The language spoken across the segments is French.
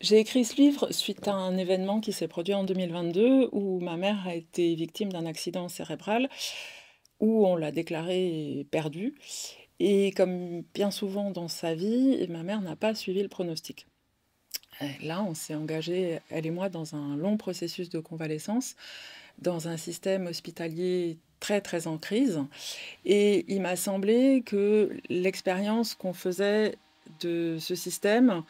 J'ai écrit ce livre suite à un événement qui s'est produit en 2022 où ma mère a été victime d'un accident cérébral où on l'a déclarée perdue. Et comme bien souvent dans sa vie, ma mère n'a pas suivi le pronostic. là, on s'est engagé, elle et moi, dans un long processus de convalescence, dans un système hospitalier très très en crise. Et il m'a semblé que l'expérience qu'on faisait de ce système.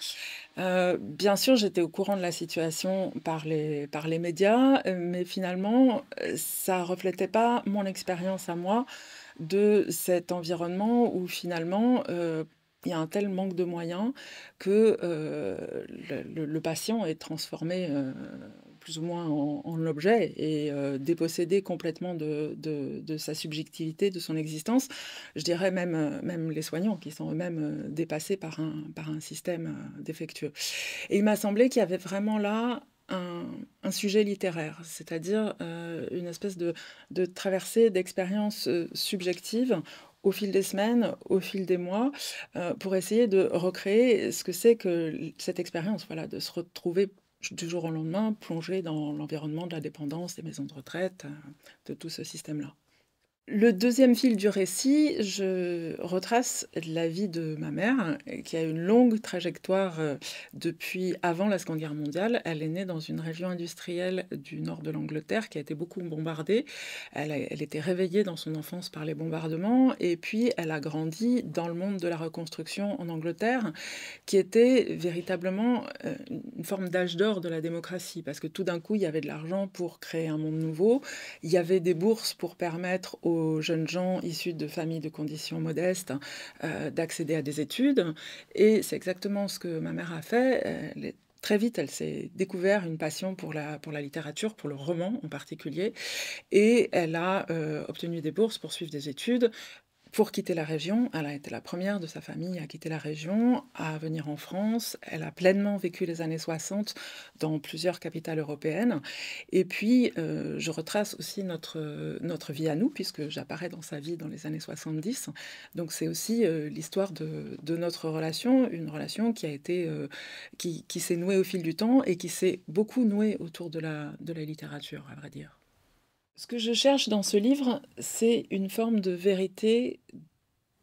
Euh, bien sûr, j'étais au courant de la situation par les, par les médias, euh, mais finalement, ça ne reflétait pas mon expérience à moi de cet environnement où finalement, euh, il y a un tel manque de moyens que le, le, patient est transformé plus ou moins en, l'objet et euh, dépossédé complètement de, de, sa subjectivité, de son existence. Je dirais même, euh, même les soignants qui sont eux-mêmes euh, dépassés par un, par un système défectueux. Et il m'a semblé qu'il y avait vraiment là un, un, sujet littéraire, c'est-à-dire une espèce de, de traversée d'expériences subjectives au fil des semaines, au fil des mois, pour essayer de recréer ce que c'est que cette expérience, voilà, de se retrouver du jour au lendemain plongé dans l'environnement de la dépendance, des maisons de retraite, euh, de tout ce système-là. Le deuxième fil du récit, je retrace la vie de ma mère, qui a une longue trajectoire euh, depuis avant la Seconde Guerre mondiale. Elle est née dans une région industrielle du nord de l'Angleterre qui a été beaucoup bombardée. Elle, elle, était réveillée dans son enfance par les bombardements et puis elle a grandi dans le monde de la reconstruction en Angleterre, qui était véritablement euh, une forme d'âge d'or de la démocratie, parce que tout d'un coup, il y avait de l'argent pour créer un monde nouveau, il y avait des bourses pour permettre aux aux jeunes gens issus de familles de conditions modestes euh, d'accéder à des études. Et c'est exactement ce que ma mère a fait. très vite, elle s'est découvert une passion pour la, pour la littérature, pour le roman en particulier, et elle a euh, obtenu des bourses pour suivre des études pour quitter la région. Elle a été la première de sa famille à quitter la région, à venir en France. Elle a pleinement vécu les années 60 dans plusieurs capitales européennes. Et puis, euh, je retrace aussi notre, notre vie à nous, puisque j'apparais dans sa vie dans les années 70. Donc, c'est aussi euh, l'histoire de, notre relation, une relation qui a été, euh, qui, s'est nouée au fil du temps et qui s'est beaucoup nouée autour de la, de la littérature, à vrai dire. Ce que je cherche dans ce livre, c'est une forme de vérité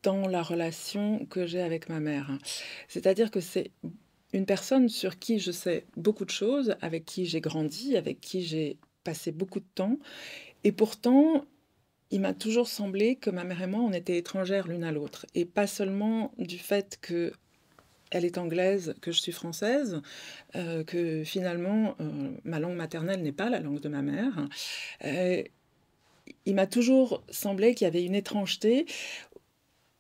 dans la relation que j'ai avec ma mère. C'est-à-dire que c'est une personne sur qui je sais beaucoup de choses, avec qui j'ai grandi, avec qui j'ai passé beaucoup de temps. Et pourtant, il m'a toujours semblé que ma mère et moi, on était étrangères l'une à l'autre. Et pas seulement du fait que elle est anglaise, que je suis française, euh, que finalement euh, ma langue maternelle n'est pas la langue de ma mère. Euh, il m'a toujours semblé qu'il y avait une étrangeté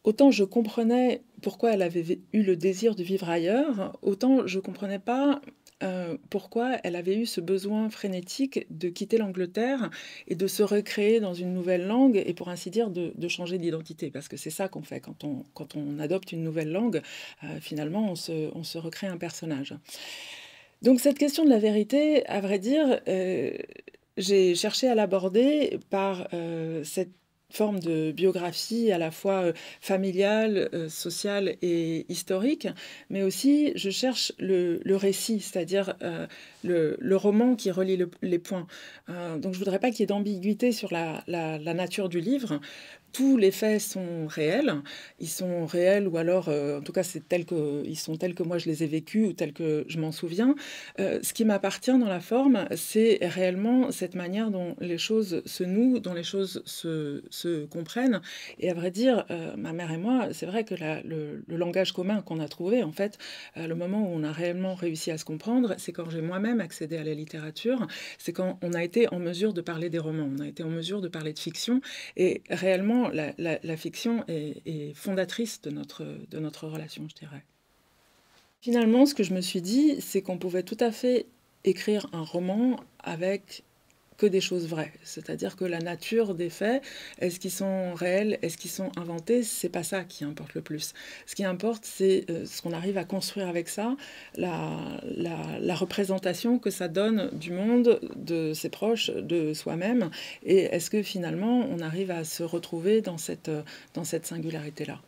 Autant je comprenais pourquoi elle avait eu le désir de vivre ailleurs, autant je ne comprenais pas euh, pourquoi elle avait eu ce besoin frénétique de quitter l'Angleterre et de se recréer dans une nouvelle langue et pour ainsi dire de, changer d'identité. Parce que c'est ça qu'on fait quand on, adopte une nouvelle langue, euh, finalement on se, recrée un personnage. Donc cette question de la vérité, à vrai dire, euh, j'ai cherché à l'aborder par cette forme de biographie à la fois euh, familiale, euh, sociale et historique, mais aussi je cherche le, récit, c'est-à-dire euh, le, roman qui relie les points. donc je voudrais pas qu'il y ait d'ambiguïté sur la nature du livre tous les faits sont réels. Ils sont réels ou alors, euh, en tout cas, c'est tel que ils sont tels que moi je les ai vécus ou tels que je m'en souviens. Euh, ce qui m'appartient dans la forme, c'est réellement cette manière dont les choses se nouent, dont les choses se, comprennent. Et à vrai dire, euh, ma mère et moi, c'est vrai que le, le, langage commun qu'on a trouvé, en fait, le moment où on a réellement réussi à se comprendre, c'est quand j'ai moi-même accédé à la littérature. C'est quand on a été en mesure de parler des romans, on a été en mesure de parler de fiction et réellement la, fiction est, est, fondatrice de notre, de notre relation, je dirais. Finalement, ce que je me suis dit, c'est qu'on pouvait tout à fait écrire un roman avec que des choses vraies, c'est-à-dire que la nature des faits, est-ce qu'ils sont réels, est-ce qu'ils sont inventés, c'est pas ça qui importe le plus. Ce qui importe, c'est euh, ce qu'on arrive à construire avec ça, la, la, la, représentation que ça donne du monde, de ses proches, de soi-même, et est-ce que finalement on arrive à se retrouver dans cette, euh, dans cette singularité-là.